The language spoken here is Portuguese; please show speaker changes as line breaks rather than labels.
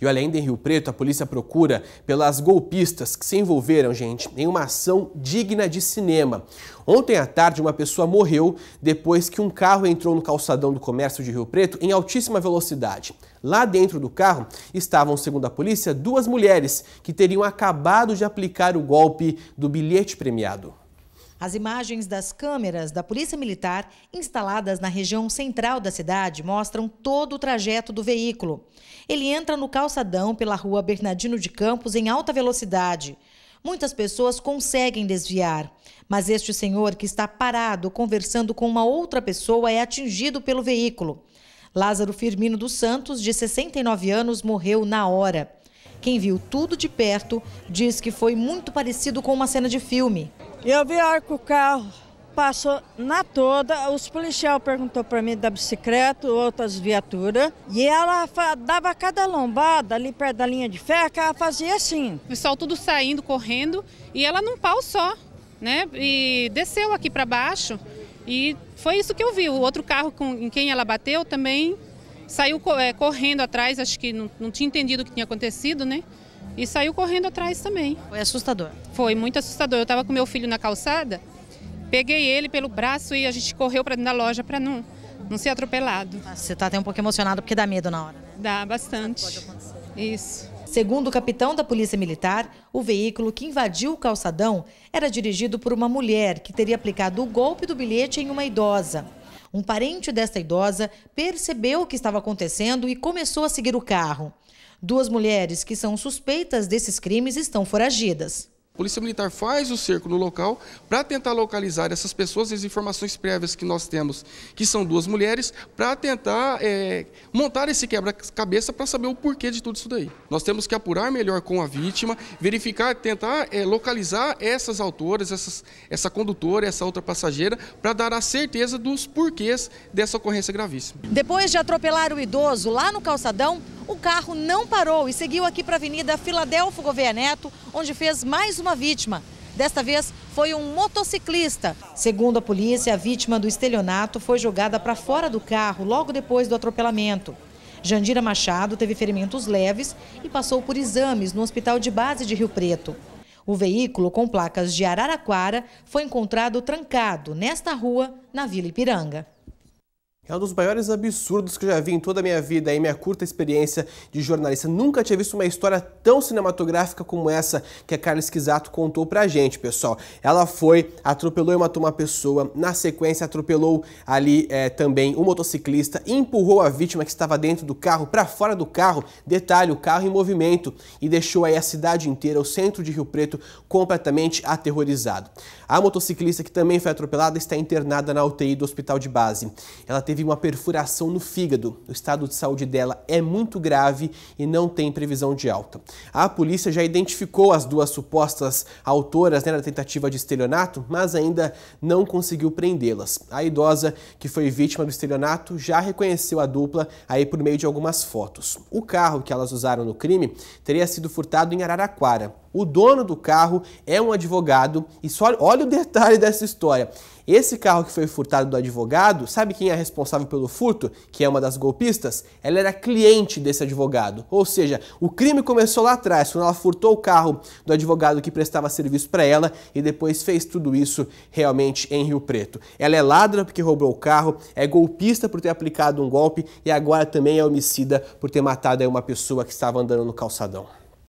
E olha, ainda em Rio Preto, a polícia procura pelas golpistas que se envolveram, gente, em uma ação digna de cinema. Ontem à tarde, uma pessoa morreu depois que um carro entrou no calçadão do comércio de Rio Preto em altíssima velocidade. Lá dentro do carro estavam, segundo a polícia, duas mulheres que teriam acabado de aplicar o golpe do bilhete premiado.
As imagens das câmeras da Polícia Militar instaladas na região central da cidade mostram todo o trajeto do veículo. Ele entra no calçadão pela rua Bernardino de Campos em alta velocidade. Muitas pessoas conseguem desviar, mas este senhor que está parado conversando com uma outra pessoa é atingido pelo veículo. Lázaro Firmino dos Santos, de 69 anos, morreu na hora. Quem viu tudo de perto diz que foi muito parecido com uma cena de filme. Eu vi a hora que o carro passou na toda, os policiais perguntou para mim da bicicleta, outras viaturas, e ela dava cada lombada ali perto da linha de ferro, que ela fazia assim. O pessoal tudo saindo, correndo, e ela num pau só, né? E desceu aqui para baixo, e foi isso que eu vi. O outro carro com, em quem ela bateu também saiu é, correndo atrás, acho que não, não tinha entendido o que tinha acontecido, né? E saiu correndo atrás também. Foi assustador? Foi muito assustador. Eu estava com meu filho na calçada, peguei ele pelo braço e a gente correu para dentro da loja para não, não ser atropelado. Ah, você está até um pouco emocionado porque dá medo na hora, né?
Dá bastante. Pode acontecer.
Isso. Segundo o capitão da Polícia Militar, o veículo que invadiu o calçadão era dirigido por uma mulher que teria aplicado o golpe do bilhete em uma idosa. Um parente desta idosa percebeu o que estava acontecendo e começou a seguir o carro. Duas mulheres que são suspeitas desses crimes estão foragidas.
Polícia Militar faz o cerco no local para tentar localizar essas pessoas, as informações prévias que nós temos, que são duas mulheres, para tentar é, montar esse quebra-cabeça para saber o porquê de tudo isso daí. Nós temos que apurar melhor com a vítima, verificar, tentar é, localizar essas autoras, essas, essa condutora, essa outra passageira, para dar a certeza dos porquês dessa ocorrência gravíssima.
Depois de atropelar o idoso lá no calçadão, o carro não parou e seguiu aqui para a Avenida Filadelfo Gouveia Neto, onde fez mais uma vítima. Desta vez foi um motociclista. Segundo a polícia, a vítima do estelionato foi jogada para fora do carro logo depois do atropelamento. Jandira Machado teve ferimentos leves e passou por exames no hospital de base de Rio Preto. O veículo, com placas de Araraquara, foi encontrado trancado nesta rua, na Vila Ipiranga.
É um dos maiores absurdos que eu já vi em toda a minha vida e minha curta experiência de jornalista. Nunca tinha visto uma história tão cinematográfica como essa que a Carla Esquisato contou pra gente, pessoal. Ela foi, atropelou e matou uma pessoa, na sequência atropelou ali é, também um motociclista, empurrou a vítima que estava dentro do carro para fora do carro, detalhe, o carro em movimento, e deixou aí a cidade inteira, o centro de Rio Preto, completamente aterrorizado. A motociclista que também foi atropelada está internada na UTI do hospital de base. Ela teve teve uma perfuração no fígado. O estado de saúde dela é muito grave e não tem previsão de alta. A polícia já identificou as duas supostas autoras né, tentativa de estelionato, mas ainda não conseguiu prendê-las. A idosa que foi vítima do estelionato já reconheceu a dupla aí por meio de algumas fotos. O carro que elas usaram no crime teria sido furtado em Araraquara. O dono do carro é um advogado e só olha o detalhe dessa história. Esse carro que foi furtado do advogado, sabe quem é responsável pelo furto, que é uma das golpistas? Ela era cliente desse advogado. Ou seja, o crime começou lá atrás, quando ela furtou o carro do advogado que prestava serviço para ela e depois fez tudo isso realmente em Rio Preto. Ela é ladra porque roubou o carro, é golpista por ter aplicado um golpe e agora também é homicida por ter matado uma pessoa que estava andando no calçadão.